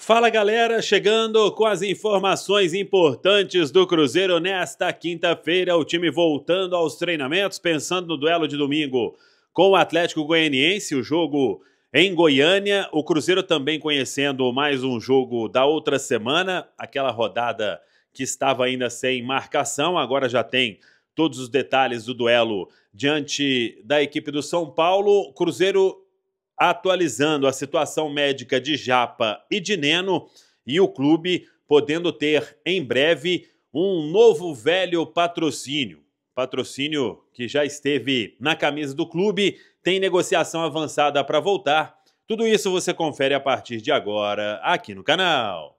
Fala galera, chegando com as informações importantes do Cruzeiro nesta quinta-feira. O time voltando aos treinamentos, pensando no duelo de domingo com o Atlético Goianiense, o jogo em Goiânia. O Cruzeiro também conhecendo mais um jogo da outra semana, aquela rodada que estava ainda sem marcação, agora já tem todos os detalhes do duelo diante da equipe do São Paulo. Cruzeiro atualizando a situação médica de Japa e de Neno e o clube podendo ter em breve um novo velho patrocínio. Patrocínio que já esteve na camisa do clube, tem negociação avançada para voltar. Tudo isso você confere a partir de agora aqui no canal.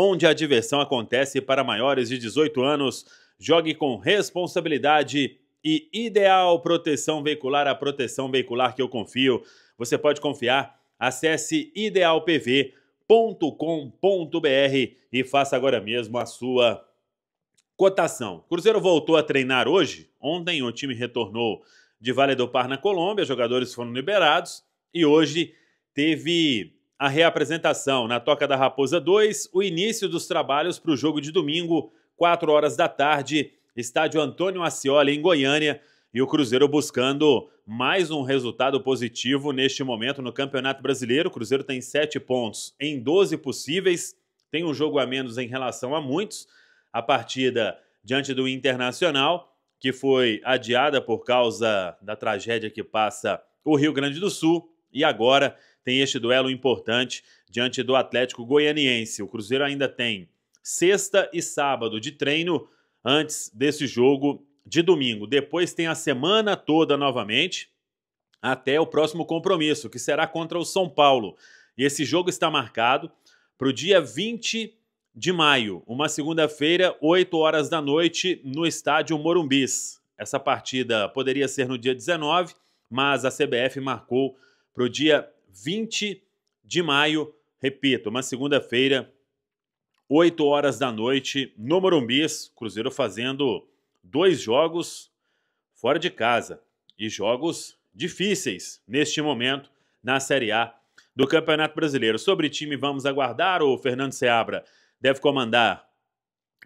onde a diversão acontece para maiores de 18 anos. Jogue com responsabilidade e ideal proteção veicular, a proteção veicular que eu confio. Você pode confiar. Acesse idealpv.com.br e faça agora mesmo a sua cotação. Cruzeiro voltou a treinar hoje. Ontem o time retornou de Vale do Par na Colômbia, jogadores foram liberados e hoje teve a reapresentação na Toca da Raposa 2, o início dos trabalhos para o jogo de domingo, 4 horas da tarde, estádio Antônio Ascioli, em Goiânia, e o Cruzeiro buscando mais um resultado positivo neste momento no Campeonato Brasileiro. O Cruzeiro tem 7 pontos em 12 possíveis, tem um jogo a menos em relação a muitos. A partida diante do Internacional, que foi adiada por causa da tragédia que passa o Rio Grande do Sul, e agora tem este duelo importante diante do Atlético Goianiense. O Cruzeiro ainda tem sexta e sábado de treino antes desse jogo de domingo. Depois tem a semana toda novamente até o próximo compromisso, que será contra o São Paulo. E esse jogo está marcado para o dia 20 de maio, uma segunda-feira, 8 horas da noite, no estádio Morumbis. Essa partida poderia ser no dia 19, mas a CBF marcou para o dia 20 de maio, repito, uma segunda-feira, 8 horas da noite, no Morumbis, Cruzeiro fazendo dois jogos fora de casa e jogos difíceis neste momento na Série A do Campeonato Brasileiro. Sobre time, vamos aguardar. O Fernando Seabra deve comandar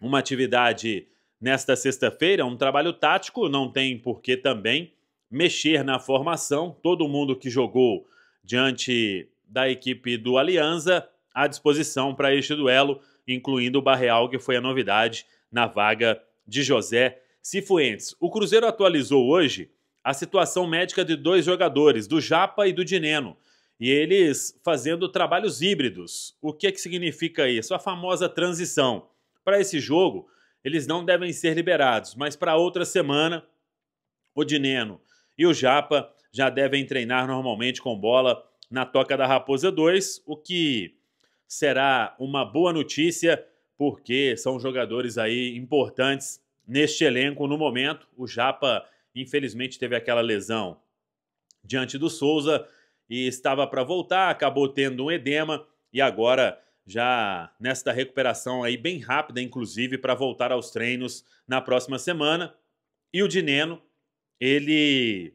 uma atividade nesta sexta-feira, um trabalho tático, não tem por que também mexer na formação. Todo mundo que jogou diante da equipe do Alianza à disposição para este duelo, incluindo o Barreal, que foi a novidade na vaga de José Cifuentes. O Cruzeiro atualizou hoje a situação médica de dois jogadores, do Japa e do Dineno, e eles fazendo trabalhos híbridos. O que é que significa isso? A famosa transição. Para esse jogo, eles não devem ser liberados, mas para outra semana, o Dineno e o Japa já devem treinar normalmente com bola na Toca da Raposa 2, o que será uma boa notícia, porque são jogadores aí importantes neste elenco no momento. O Japa, infelizmente, teve aquela lesão diante do Souza e estava para voltar, acabou tendo um edema e agora já nesta recuperação aí bem rápida, inclusive, para voltar aos treinos na próxima semana. E o Dineno, ele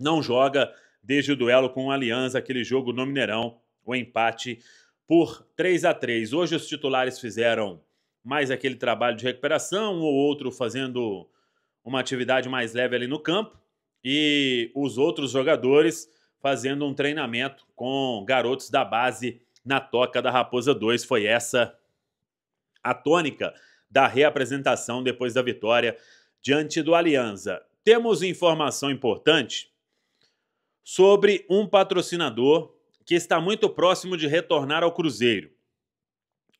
não joga desde o duelo com o Aliança, aquele jogo no Mineirão, o empate por 3 a 3 Hoje os titulares fizeram mais aquele trabalho de recuperação, um ou outro fazendo uma atividade mais leve ali no campo, e os outros jogadores fazendo um treinamento com garotos da base na toca da Raposa 2. Foi essa a tônica da reapresentação depois da vitória diante do Alianza. Temos informação importante sobre um patrocinador que está muito próximo de retornar ao Cruzeiro.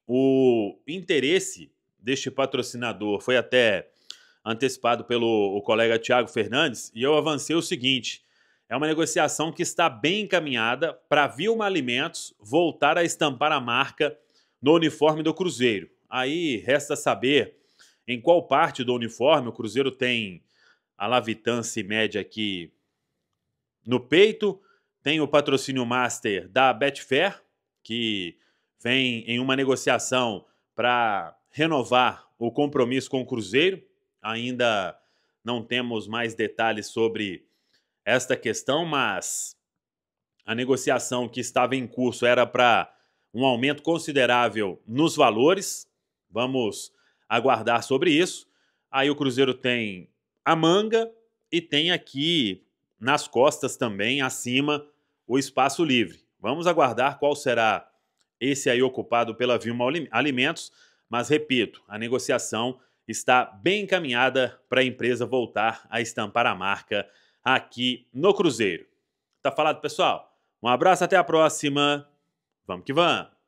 O interesse deste patrocinador foi até antecipado pelo colega Tiago Fernandes e eu avancei o seguinte: é uma negociação que está bem encaminhada para Vilma Alimentos voltar a estampar a marca no uniforme do Cruzeiro. Aí resta saber em qual parte do uniforme o Cruzeiro tem a lavitância média que no peito. Tem o patrocínio master da Betfair, que vem em uma negociação para renovar o compromisso com o Cruzeiro. Ainda não temos mais detalhes sobre esta questão, mas a negociação que estava em curso era para um aumento considerável nos valores. Vamos aguardar sobre isso. Aí o Cruzeiro tem a manga e tem aqui nas costas também, acima, o espaço livre. Vamos aguardar qual será esse aí ocupado pela Vilma Alimentos, mas repito, a negociação está bem encaminhada para a empresa voltar a estampar a marca aqui no Cruzeiro. Tá falado, pessoal? Um abraço, até a próxima. Vamos que vamos!